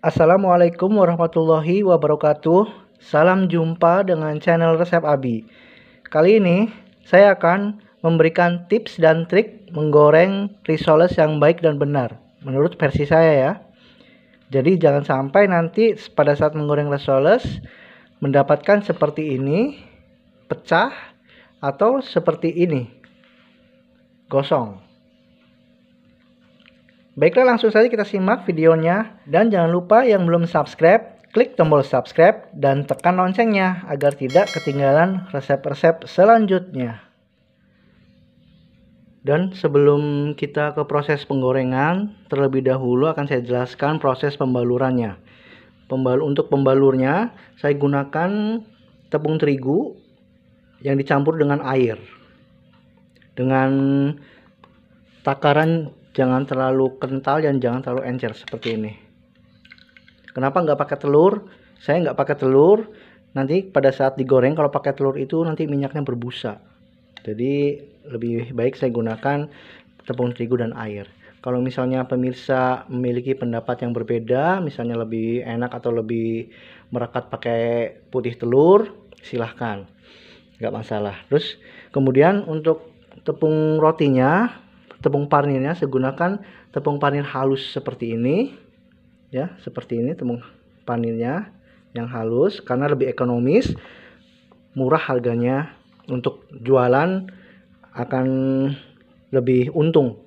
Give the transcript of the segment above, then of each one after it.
Assalamualaikum warahmatullahi wabarakatuh. Salam jumpa dengan channel Resep Abi. Kali ini saya akan memberikan tips dan trik menggoreng risoles yang baik dan benar menurut versi saya ya. Jadi jangan sampai nanti pada saat menggoreng risoles mendapatkan seperti ini, pecah atau seperti ini. Gosong. Baiklah langsung saja kita simak videonya dan jangan lupa yang belum subscribe klik tombol subscribe dan tekan loncengnya agar tidak ketinggalan resep-resep selanjutnya. Dan sebelum kita ke proses penggorengan, terlebih dahulu akan saya jelaskan proses pembalurannya. Pembal untuk pembalurnya, saya gunakan tepung terigu yang dicampur dengan air. Dengan takaran jangan terlalu kental dan jangan terlalu encer seperti ini kenapa nggak pakai telur saya nggak pakai telur nanti pada saat digoreng kalau pakai telur itu nanti minyaknya berbusa jadi lebih baik saya gunakan tepung terigu dan air kalau misalnya pemirsa memiliki pendapat yang berbeda misalnya lebih enak atau lebih merekat pakai putih telur silahkan nggak masalah terus kemudian untuk tepung rotinya tepung parnirnya saya gunakan tepung panir halus seperti ini ya seperti ini tepung panirnya yang halus karena lebih ekonomis murah harganya untuk jualan akan lebih untung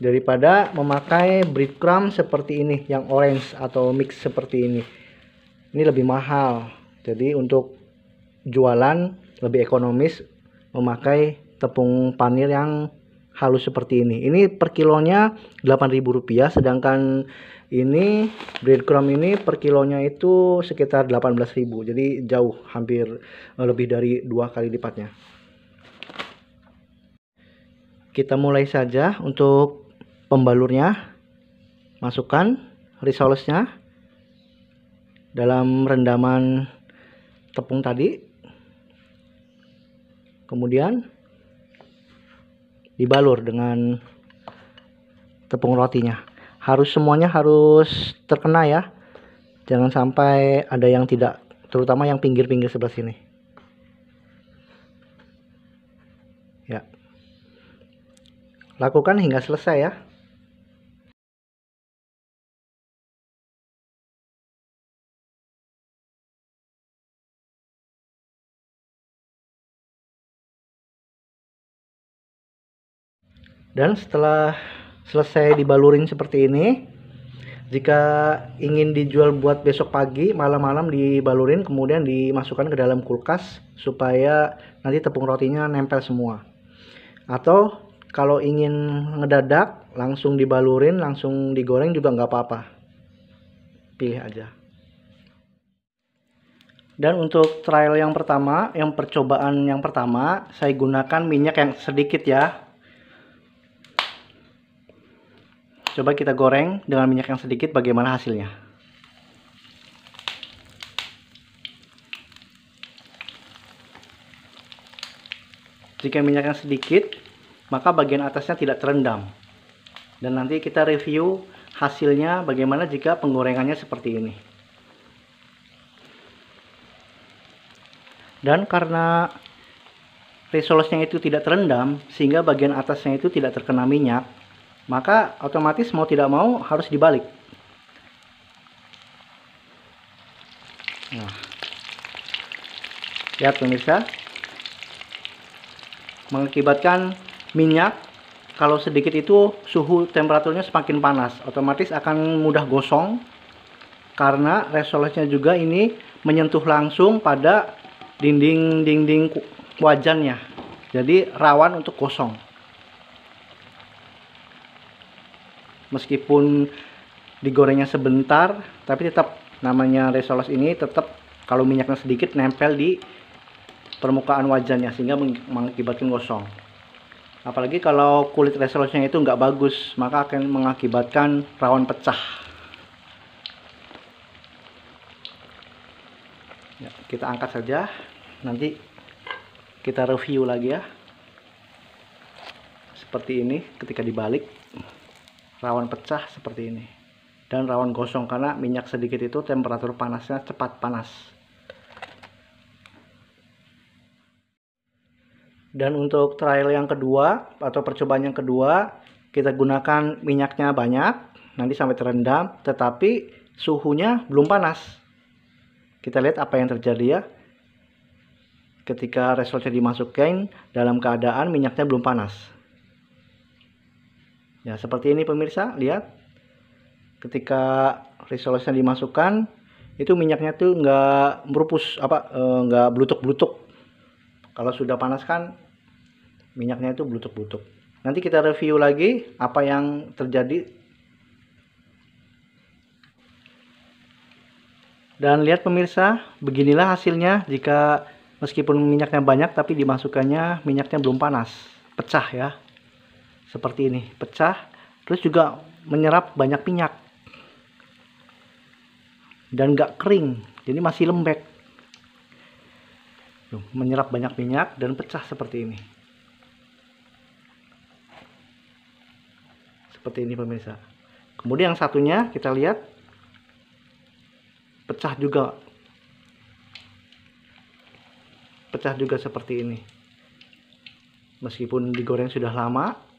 daripada memakai breadcrumb seperti ini yang orange atau mix seperti ini ini lebih mahal jadi untuk jualan lebih ekonomis memakai tepung panir yang halus seperti ini. Ini per kilonya Rp8.000 sedangkan ini breadcrumb ini per kilonya itu sekitar 18.000. Jadi jauh hampir eh, lebih dari dua kali lipatnya. Kita mulai saja untuk pembalurnya. Masukkan risolesnya dalam rendaman tepung tadi. Kemudian dibalur dengan tepung rotinya harus semuanya harus terkena ya jangan sampai ada yang tidak terutama yang pinggir-pinggir sebelah sini ya lakukan hingga selesai ya Dan setelah selesai dibalurin seperti ini, jika ingin dijual buat besok pagi, malam-malam dibalurin kemudian dimasukkan ke dalam kulkas supaya nanti tepung rotinya nempel semua. Atau kalau ingin ngedadak, langsung dibalurin, langsung digoreng juga nggak apa-apa. Pilih aja. Dan untuk trial yang pertama, yang percobaan yang pertama, saya gunakan minyak yang sedikit ya, Coba kita goreng dengan minyak yang sedikit bagaimana hasilnya. Jika minyaknya sedikit, maka bagian atasnya tidak terendam. Dan nanti kita review hasilnya bagaimana jika penggorengannya seperti ini. Dan karena resolusnya itu tidak terendam, sehingga bagian atasnya itu tidak terkena minyak, maka otomatis mau tidak mau harus dibalik nah lihat pemirsa mengakibatkan minyak kalau sedikit itu suhu temperaturnya semakin panas otomatis akan mudah gosong karena resolusinya juga ini menyentuh langsung pada dinding-dinding wajannya jadi rawan untuk gosong meskipun digorengnya sebentar tapi tetap namanya resoles ini tetap kalau minyaknya sedikit nempel di permukaan wajannya sehingga mengakibatkan gosong apalagi kalau kulit resolusinya itu nggak bagus maka akan mengakibatkan rawan pecah ya, kita angkat saja nanti kita review lagi ya seperti ini ketika dibalik rawan pecah seperti ini dan rawan gosong karena minyak sedikit itu temperatur panasnya cepat panas dan untuk trial yang kedua atau percobaan yang kedua kita gunakan minyaknya banyak nanti sampai terendam tetapi suhunya belum panas kita lihat apa yang terjadi ya ketika resolusi dimasukin dalam keadaan minyaknya belum panas Ya, seperti ini pemirsa, lihat. Ketika resolusinya dimasukkan, itu minyaknya tuh nggak merupus apa e, nggak e, blutuk-blutuk. Kalau sudah panas kan minyaknya itu blutuk-blutuk. Nanti kita review lagi apa yang terjadi. Dan lihat pemirsa, beginilah hasilnya jika meskipun minyaknya banyak tapi dimasukkannya minyaknya belum panas. Pecah ya seperti ini pecah terus juga menyerap banyak minyak dan nggak kering jadi masih lembek menyerap banyak minyak dan pecah seperti ini seperti ini pemirsa kemudian yang satunya kita lihat pecah juga pecah juga seperti ini meskipun digoreng sudah lama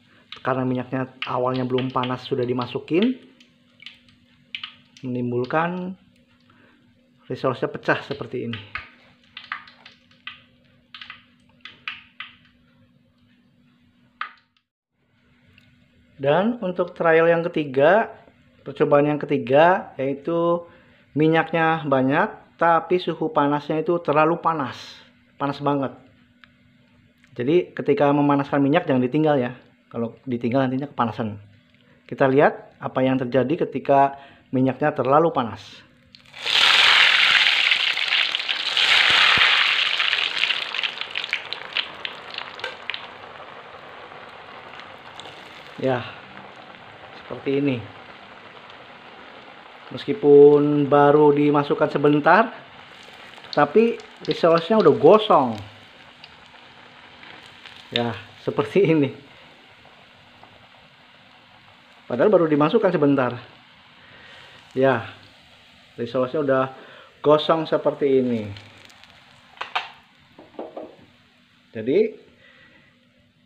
karena minyaknya awalnya belum panas sudah dimasukin menimbulkan resource pecah seperti ini dan untuk trial yang ketiga percobaan yang ketiga yaitu minyaknya banyak tapi suhu panasnya itu terlalu panas panas banget jadi ketika memanaskan minyak jangan ditinggal ya kalau ditinggal nantinya kepanasan. Kita lihat apa yang terjadi ketika minyaknya terlalu panas. Ya, seperti ini. Meskipun baru dimasukkan sebentar, tapi resource-nya udah gosong. Ya, seperti ini padahal baru dimasukkan sebentar ya resolusinya udah gosong seperti ini jadi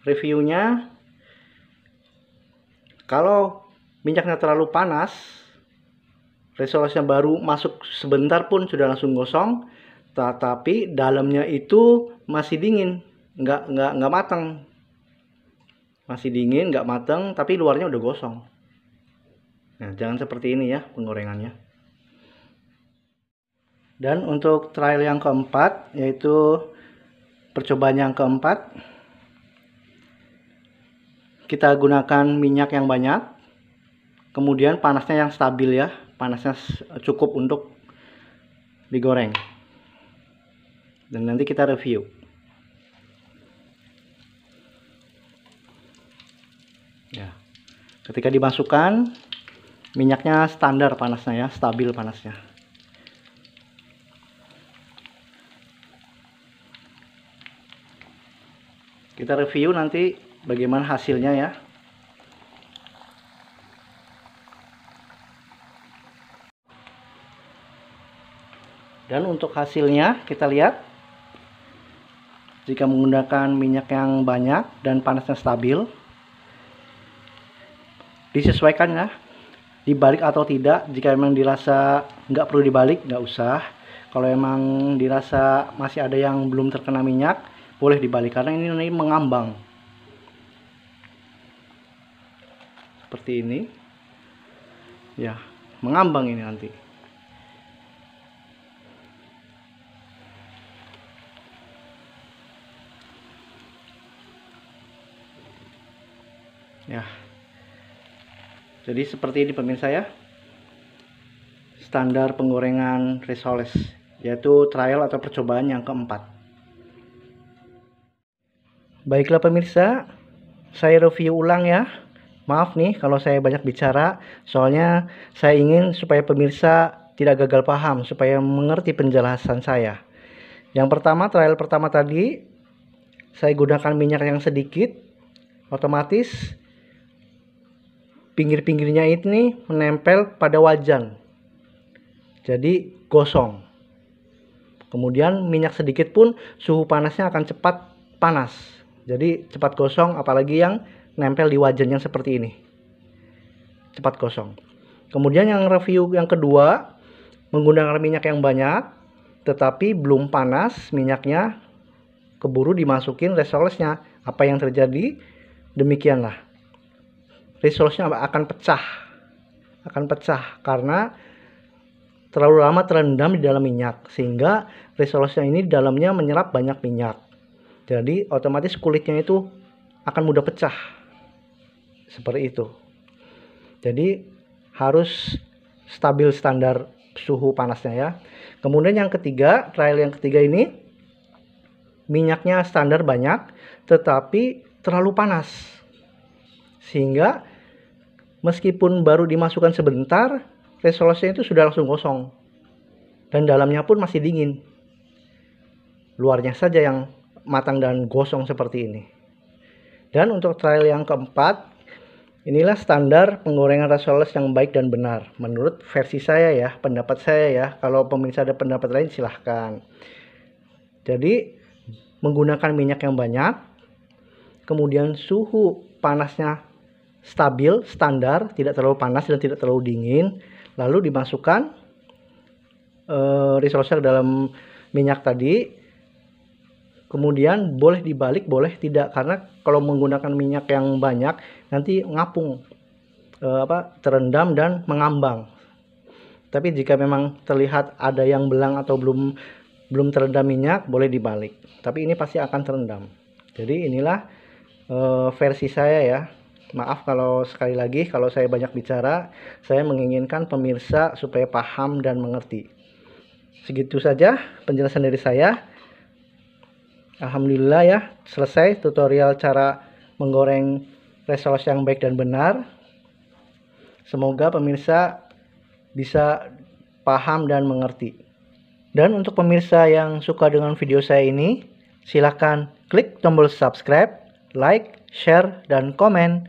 reviewnya kalau minyaknya terlalu panas resolusinya baru masuk sebentar pun sudah langsung gosong tetapi dalamnya itu masih dingin nggak nggak nggak matang masih dingin nggak mateng, tapi luarnya udah gosong nah jangan seperti ini ya penggorengannya dan untuk trial yang keempat yaitu percobaan yang keempat kita gunakan minyak yang banyak kemudian panasnya yang stabil ya panasnya cukup untuk digoreng dan nanti kita review ya ketika dimasukkan minyaknya standar panasnya ya stabil panasnya kita review nanti bagaimana hasilnya ya dan untuk hasilnya kita lihat jika menggunakan minyak yang banyak dan panasnya stabil disesuaikan ya dibalik atau tidak jika memang dirasa nggak perlu dibalik nggak usah kalau emang dirasa masih ada yang belum terkena minyak boleh dibalik karena ini, ini mengambang seperti ini ya mengambang ini nanti ya jadi seperti ini pemirsa ya standar penggorengan risoles yaitu trial atau percobaan yang keempat baiklah pemirsa saya review ulang ya maaf nih kalau saya banyak bicara soalnya saya ingin supaya pemirsa tidak gagal paham supaya mengerti penjelasan saya yang pertama trial pertama tadi saya gunakan minyak yang sedikit otomatis pinggir-pinggirnya ini menempel pada wajan jadi gosong kemudian minyak sedikit pun suhu panasnya akan cepat panas jadi cepat gosong apalagi yang nempel di wajan yang seperti ini cepat gosong kemudian yang review yang kedua menggunakan minyak yang banyak tetapi belum panas minyaknya keburu dimasukin resolusnya apa yang terjadi demikianlah resource-nya akan pecah akan pecah karena terlalu lama terendam di dalam minyak sehingga resource-nya ini dalamnya menyerap banyak minyak jadi otomatis kulitnya itu akan mudah pecah seperti itu jadi harus stabil standar suhu panasnya ya kemudian yang ketiga trial yang ketiga ini minyaknya standar banyak tetapi terlalu panas sehingga meskipun baru dimasukkan sebentar resolusinya itu sudah langsung kosong dan dalamnya pun masih dingin luarnya saja yang matang dan gosong seperti ini dan untuk trial yang keempat Inilah standar penggorengan rasoles yang baik dan benar. Menurut versi saya ya, pendapat saya ya. Kalau pemirsa ada pendapat lain silahkan. Jadi menggunakan minyak yang banyak, kemudian suhu panasnya stabil, standar, tidak terlalu panas dan tidak terlalu dingin. Lalu dimasukkan uh, eh, resource dalam minyak tadi. Kemudian boleh dibalik, boleh tidak karena kalau menggunakan minyak yang banyak nanti ngapung uh, apa terendam dan mengambang. Tapi jika memang terlihat ada yang belang atau belum belum terendam minyak boleh dibalik. Tapi ini pasti akan terendam. Jadi inilah uh, versi saya ya Maaf kalau sekali lagi kalau saya banyak bicara, saya menginginkan pemirsa supaya paham dan mengerti. Segitu saja penjelasan dari saya. Alhamdulillah ya, selesai tutorial cara menggoreng resource yang baik dan benar. Semoga pemirsa bisa paham dan mengerti. Dan untuk pemirsa yang suka dengan video saya ini, silahkan klik tombol subscribe, like, share, dan komen